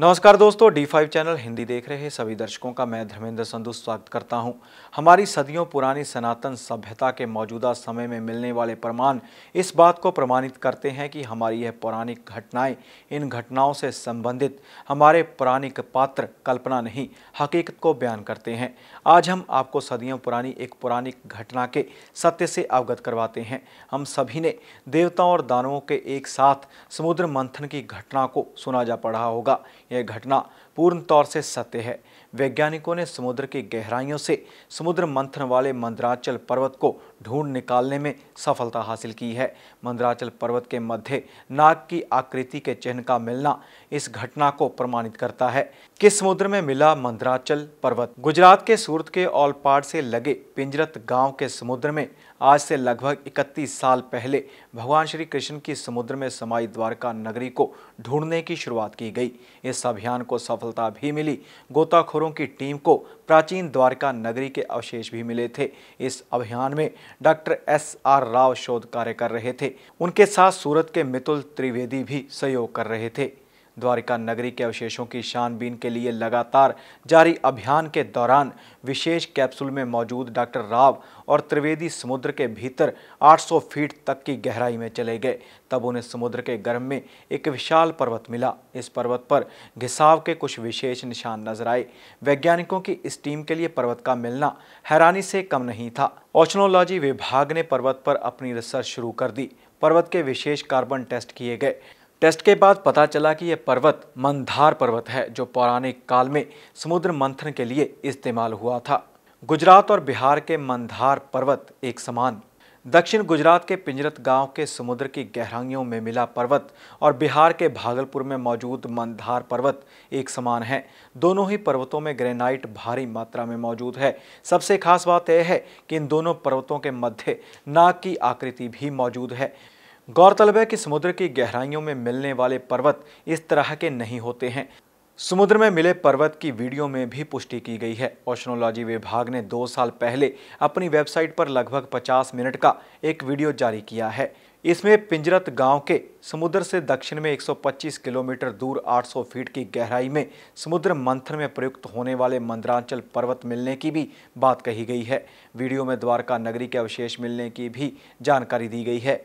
नमस्कार दोस्तों D five channel Hindi देख रहे सभी दर्शकों का मैं धर्मेंद्र संधु स्वागत करता हूं। हमारी सदियों पुरानी सनातन सभ्यता के मौजूदा समय में मिलने वाले प्रमाण इस बात को प्रमाणित करते हैं कि हमारी यह पौराणिक घटनाएं इन घटनाओं से संबंधित हमारे पौराणिक पात्र कल्पना नहीं हकीकत को बयान करते हैं आज हम आपको सदियों पुरानी एक पौराणिक घटना के सत्य से अवगत करवाते हैं हम सभी ने देवताओं और दानवों के एक साथ समुद्र मंथन की घटना को सुना जा पड़ा होगा यह घटना पूर्ण तौर से सत्य है वैज्ञानिकों ने समुद्र की गहराइयों से समुद्र मंथन वाले मंदराचल पर्वत को ढूंढ निकालने में सफलता हासिल की है मंदराचल पर्वत के मध्य नाग की आकृति के चिन्ह का मिलना इस घटना को प्रमाणित करता है किस समुद्र में मिला मंदराचल पर्वत गुजरात के सूरत के औलपाड़ से लगे पिंजरत गांव के समुद्र में आज से लगभग 31 साल पहले भगवान श्री कृष्ण की समुद्र में समाई द्वारका नगरी को ढूंढने की शुरुआत की गई इस अभियान को सफलता भी मिली गोताखोरों की टीम को प्राचीन द्वारका नगरी के अवशेष भी मिले थे इस अभियान में डॉक्टर एस आर राव शोध कार्य कर रहे थे उनके साथ सूरत के मितुल त्रिवेदी भी सहयोग कर रहे थे द्वारिका नगरी के अवशेषों की छानबीन के लिए लगातार जारी अभियान के दौरान विशेष कैप्सूल में मौजूद डॉक्टर राव और त्रिवेदी समुद्र के भीतर 800 फीट तक की गहराई में चले गए तब उन्हें समुद्र के गर्भ में एक विशाल पर्वत मिला इस पर्वत पर घिसाव के कुछ विशेष निशान नजर आए वैज्ञानिकों की इस टीम के लिए पर्वत का मिलना हैरानी से कम नहीं था ओशनोलॉजी विभाग ने पर्वत पर अपनी रिसर्च शुरू कर दी पर्वत के विशेष कार्बन टेस्ट किए गए टेस्ट के बाद पता चला कि यह पर्वत मंदार पर्वत है जो पौराणिक काल में समुद्र मंथन के लिए इस्तेमाल हुआ था गुजरात और बिहार के मंदार पर्वत एक समान दक्षिण गुजरात के पिंजरत गांव के समुद्र की गहराइयों में मिला पर्वत और बिहार के भागलपुर में मौजूद मंदार पर्वत एक समान है दोनों ही पर्वतों में ग्रेनाइट भारी मात्रा में मौजूद है सबसे खास बात यह है कि इन दोनों पर्वतों के मध्य नाग की आकृति भी मौजूद है गौरतलब है कि समुद्र की गहराइयों में मिलने वाले पर्वत इस तरह के नहीं होते हैं समुद्र में मिले पर्वत की वीडियो में भी पुष्टि की गई है ओशनोलॉजी विभाग ने दो साल पहले अपनी वेबसाइट पर लगभग 50 मिनट का एक वीडियो जारी किया है इसमें पिंजरत गांव के समुद्र से दक्षिण में 125 किलोमीटर दूर 800 फीट की गहराई में समुद्र मंथन में प्रयुक्त होने वाले मंदरांचल पर्वत मिलने की भी बात कही गई है वीडियो में द्वारका नगरी के अवशेष मिलने की भी जानकारी दी गई है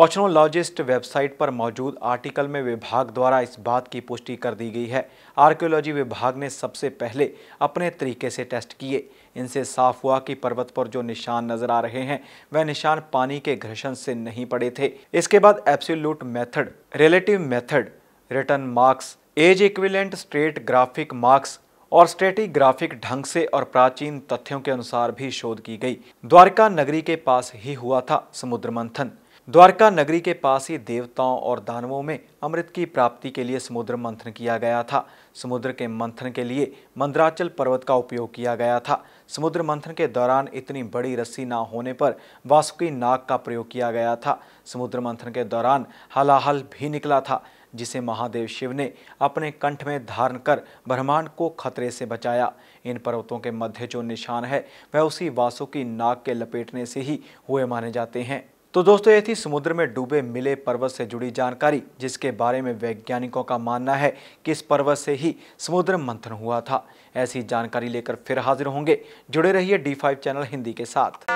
ऑचनोलॉजिस्ट वेबसाइट पर मौजूद आर्टिकल में विभाग द्वारा इस बात की पुष्टि कर दी गई है आर्कियोलॉजी विभाग ने सबसे पहले अपने तरीके से टेस्ट किए इनसे साफ हुआ कि पर्वत पर जो निशान नजर आ रहे हैं वह निशान पानी के घर्षण से नहीं पड़े थे इसके बाद absolute method relative method return marks as equivalent stratigraphic marks और स्ट्रेटिग्राफिक ढंग से और प्राचीन तथ्यों के अनुसार भी शोध की गई द्वारका नगरी के पास ही हुआ था समुद्र मंथन द्वारका नगरी के पास ही देवताओं और दानवों में अमृत की प्राप्ति के लिए समुद्र मंथन किया गया था समुद्र के मंथन के लिए मंदराचल पर्वत का उपयोग किया गया था समुद्र मंथन के दौरान इतनी बड़ी रस्सी ना होने पर वासुकी नाग का प्रयोग किया गया था समुद्र मंथन के दौरान हलाहल भी निकला था जिसे महादेव शिव ने अपने कंठ में धारण कर ब्रह्मांड को खतरे से बचाया इन पर्वतों के मध्य जो निशान है वह उसी वासुकी नाग के लपेटने से ही हुए माने जाते हैं तो दोस्तों ये थी समुद्र में डूबे मिले पर्वत से जुड़ी जानकारी जिसके बारे में वैज्ञानिकों का मानना है कि इस पर्वत से ही समुद्र मंथन हुआ था ऐसी जानकारी लेकर फिर हाजिर होंगे जुड़े रहिए डी फाइव चैनल हिंदी के साथ